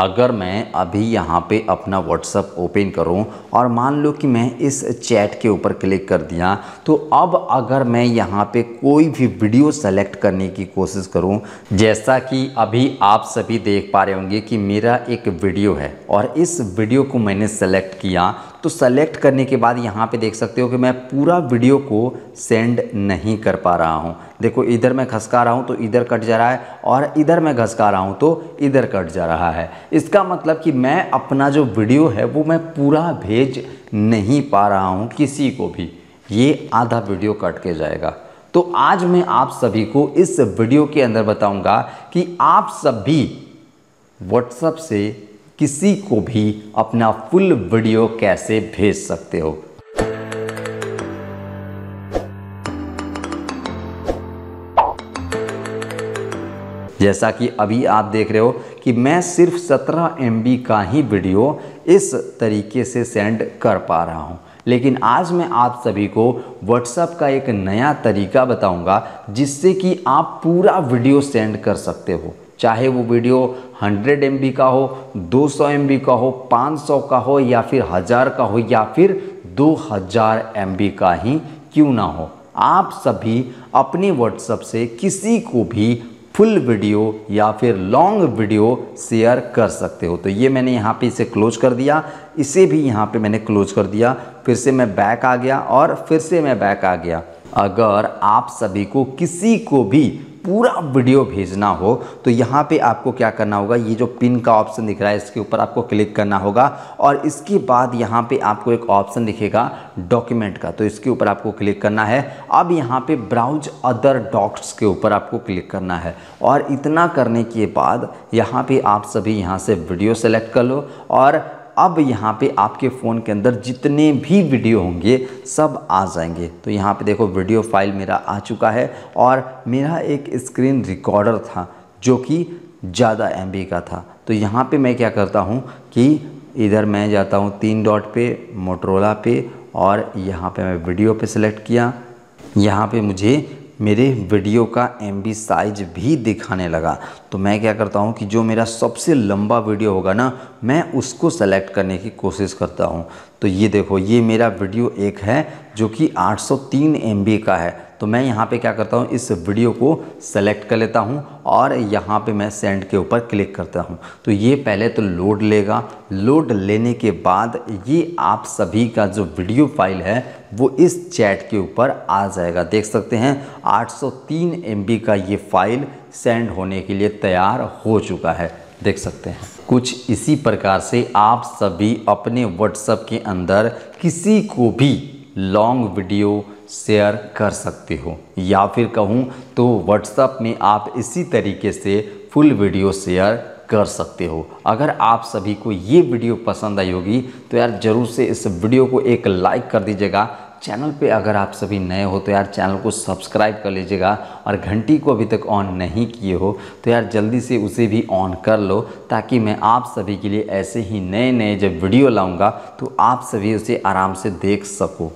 अगर मैं अभी यहाँ पे अपना व्हाट्सअप ओपन करूँ और मान लो कि मैं इस चैट के ऊपर क्लिक कर दिया तो अब अगर मैं यहाँ पे कोई भी वीडियो सेलेक्ट करने की कोशिश करूँ जैसा कि अभी आप सभी देख पा रहे होंगे कि मेरा एक वीडियो है और इस वीडियो को मैंने सेलेक्ट किया तो सेलेक्ट करने के बाद यहाँ पे देख सकते हो कि मैं पूरा वीडियो को सेंड नहीं कर पा रहा हूँ देखो इधर मैं घसका रहा हूँ तो इधर कट जा रहा है और इधर मैं घसका रहा हूँ तो इधर कट जा रहा है इसका मतलब कि मैं अपना जो वीडियो है वो मैं पूरा भेज नहीं पा रहा हूँ किसी को भी ये आधा वीडियो कट के जाएगा तो आज मैं आप सभी को इस वीडियो के अंदर बताऊंगा कि आप सभी व्हाट्सअप से किसी को भी अपना फुल वीडियो कैसे भेज सकते हो जैसा कि अभी आप देख रहे हो कि मैं सिर्फ 17 एम का ही वीडियो इस तरीके से सेंड कर पा रहा हूं लेकिन आज मैं आप सभी को WhatsApp का एक नया तरीका बताऊंगा जिससे कि आप पूरा वीडियो सेंड कर सकते हो चाहे वो वीडियो 100 एम का हो 200 एम का हो 500 का हो या फिर हज़ार का हो या फिर 2000 एम का ही क्यों ना हो आप सभी अपने व्हाट्सएप से किसी को भी फुल वीडियो या फिर लॉन्ग वीडियो शेयर कर सकते हो तो ये मैंने यहाँ पे इसे क्लोज कर दिया इसे भी यहाँ पे मैंने क्लोज कर दिया फिर से मैं बैक आ गया और फिर से मैं बैक आ गया अगर आप सभी को किसी को भी पूरा वीडियो भेजना हो तो यहाँ पे आपको क्या करना होगा ये जो पिन का ऑप्शन दिख रहा है इसके ऊपर आपको क्लिक करना होगा और इसके बाद यहाँ पे आपको एक ऑप्शन दिखेगा डॉक्यूमेंट का तो इसके ऊपर आपको क्लिक करना है अब यहाँ पे ब्राउज अदर डॉक्स के ऊपर आपको क्लिक करना है और इतना करने के बाद यहाँ पर आप सभी यहाँ से वीडियो सेलेक्ट कर लो और अब यहाँ पे आपके फ़ोन के अंदर जितने भी वीडियो होंगे सब आ जाएंगे तो यहाँ पे देखो वीडियो फाइल मेरा आ चुका है और मेरा एक स्क्रीन रिकॉर्डर था जो कि ज़्यादा एम का था तो यहाँ पे मैं क्या करता हूँ कि इधर मैं जाता हूँ तीन डॉट पे मोटरोला पे और यहाँ पे मैं वीडियो पे सेलेक्ट किया यहाँ पे मुझे मेरे वीडियो का एम साइज भी दिखाने लगा तो मैं क्या करता हूँ कि जो मेरा सबसे लंबा वीडियो होगा ना मैं उसको सेलेक्ट करने की कोशिश करता हूँ तो ये देखो ये मेरा वीडियो एक है जो कि 803 एम का है तो मैं यहाँ पे क्या करता हूँ इस वीडियो को सेलेक्ट कर लेता हूँ और यहाँ पे मैं सेंड के ऊपर क्लिक करता हूँ तो ये पहले तो लोड लेगा लोड लेने के बाद ये आप सभी का जो वीडियो फाइल है वो इस चैट के ऊपर आ जाएगा देख सकते हैं 803 एम का ये फाइल सेंड होने के लिए तैयार हो चुका है देख सकते हैं कुछ इसी प्रकार से आप सभी अपने व्हाट्सएप के अंदर किसी को भी लॉन्ग वीडियो शेयर कर सकते हो या फिर कहूँ तो व्हाट्सएप में आप इसी तरीके से फुल वीडियो शेयर कर सकते हो अगर आप सभी को ये वीडियो पसंद आई होगी तो यार ज़रूर से इस वीडियो को एक लाइक कर दीजिएगा चैनल पे अगर आप सभी नए हो तो यार चैनल को सब्सक्राइब कर लीजिएगा और घंटी को अभी तक ऑन नहीं किए हो तो यार जल्दी से उसे भी ऑन कर लो ताकि मैं आप सभी के लिए ऐसे ही नए नए जब वीडियो लाऊंगा तो आप सभी उसे आराम से देख सको